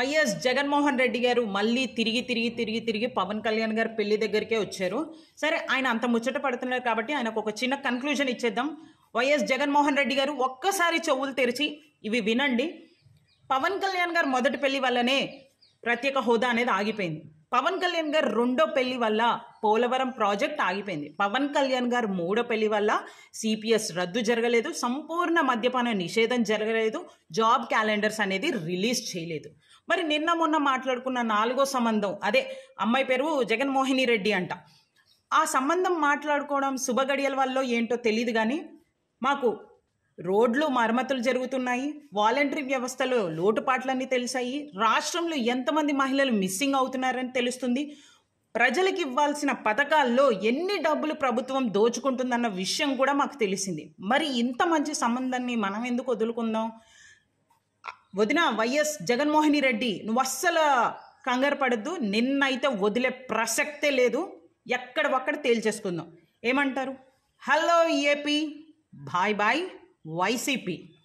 YS Jaganmohan Reddy గారు మళ్ళీ తిరిగి తిరిగి తిరిగి తిరిగి పవన్ కళ్యాణ్ గారు పెళ్లి దగ్గరికే వచ్చారు సరే ఆయన అంత ముచ్చట పడుతున్నారు కాబట్టి ఆయనకు ఒక చిన్న కన్క్లూజన్ ఇచ్చేద్దాం వైఎస్ జగన్మోహన్ రెడ్డి గారు ఒక్కసారి చెవులు తెరిచి ఇవి వినండి పవన్ కళ్యాణ్ గారు మొదటి పెళ్లి వల్లనే ప్రత్యేక హోదా అనేది ఆగిపోయింది పవన్ కళ్యాణ్ గారు రెండో పెళ్లి వల్ల పోలవరం ప్రాజెక్ట్ ఆగిపోయింది పవన్ కళ్యాణ్ గారు మూడో పెళ్లి వల్ల సిపిఎస్ రద్దు జరగలేదు సంపూర్ణ మద్యపాన నిషేధం జరగలేదు జాబ్ క్యాలెండర్స్ అనేది రిలీజ్ చేయలేదు మరి నిన్న మొన్న మాట్లాడుకున్న నాలుగో సంబంధం అదే అమ్మాయి పేరు జగన్మోహిని రెడ్డి అంట ఆ సంబంధం మాట్లాడుకోవడం శుభగడియల వల్ల ఏంటో తెలియదు కానీ మాకు రోడ్లు మరమ్మతులు జరుగుతున్నాయి వాలంటరీ వ్యవస్థలో లోటుపాట్లన్నీ తెలిసాయి రాష్ట్రంలో ఎంతమంది మహిళలు మిస్సింగ్ అవుతున్నారని తెలుస్తుంది ప్రజలకు ఇవ్వాల్సిన పథకాల్లో ఎన్ని డబ్బులు ప్రభుత్వం దోచుకుంటుందన్న విషయం కూడా మాకు తెలిసింది మరి ఇంత మంచి సంబంధాన్ని మనం ఎందుకు వదులుకుందాం వదిన వైఎస్ జగన్మోహిని రెడ్డి నువ్వు అస్సలు కంగారు పడద్దు నిన్నైతే వదిలే ప్రసక్తే లేదు ఎక్కడ ఒక్కడ తేల్చేసుకుందాం ఏమంటారు hello AP bye bye YCP